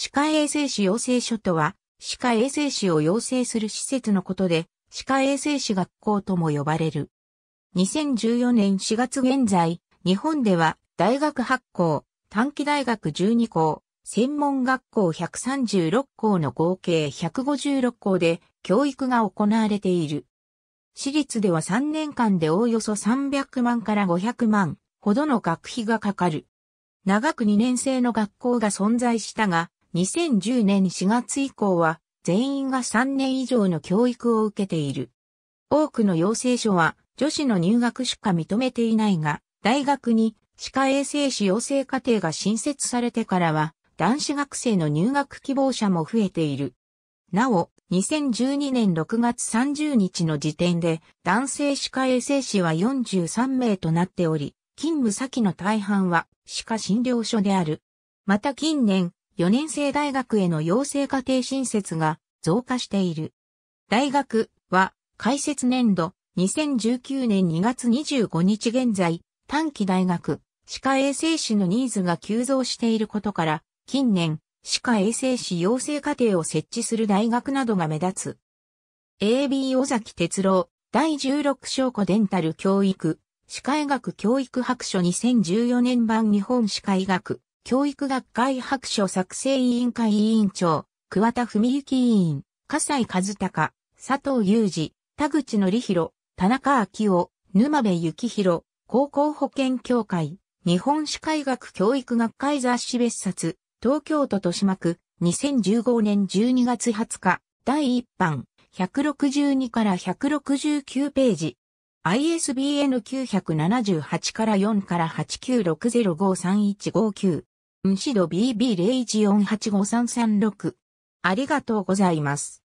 歯科衛生士養成所とは、歯科衛生士を養成する施設のことで、歯科衛生士学校とも呼ばれる。2014年4月現在、日本では大学8校、短期大学12校、専門学校136校の合計156校で教育が行われている。私立では3年間でおおよそ300万から500万ほどの学費がかかる。長く2年生の学校が存在したが、2010年4月以降は全員が3年以上の教育を受けている。多くの養成所は女子の入学しか認めていないが、大学に歯科衛生士養成課程が新設されてからは、男子学生の入学希望者も増えている。なお、2012年6月30日の時点で、男性歯科衛生士は43名となっており、勤務先の大半は歯科診療所である。また近年、4年生大学への養成課程新設が増加している。大学は開設年度2019年2月25日現在、短期大学、歯科衛生士のニーズが急増していることから、近年、歯科衛生士養成課程を設置する大学などが目立つ。AB 尾崎哲郎、第16章庫デンタル教育、歯科医学教育白書2014年版日本歯科医学教育学会白書作成委員会委員長、桑田文幸委員、笠井和孝、佐藤雄二、田口則弘、田中昭夫、沼部幸弘、高校保健協会、日本歯科医学教育学会雑誌別冊、東京都豊島区、2015年12月20日、第1版、162から169ページ。ISBN 978から4から89605315むしろ BB01485336。ありがとうございます。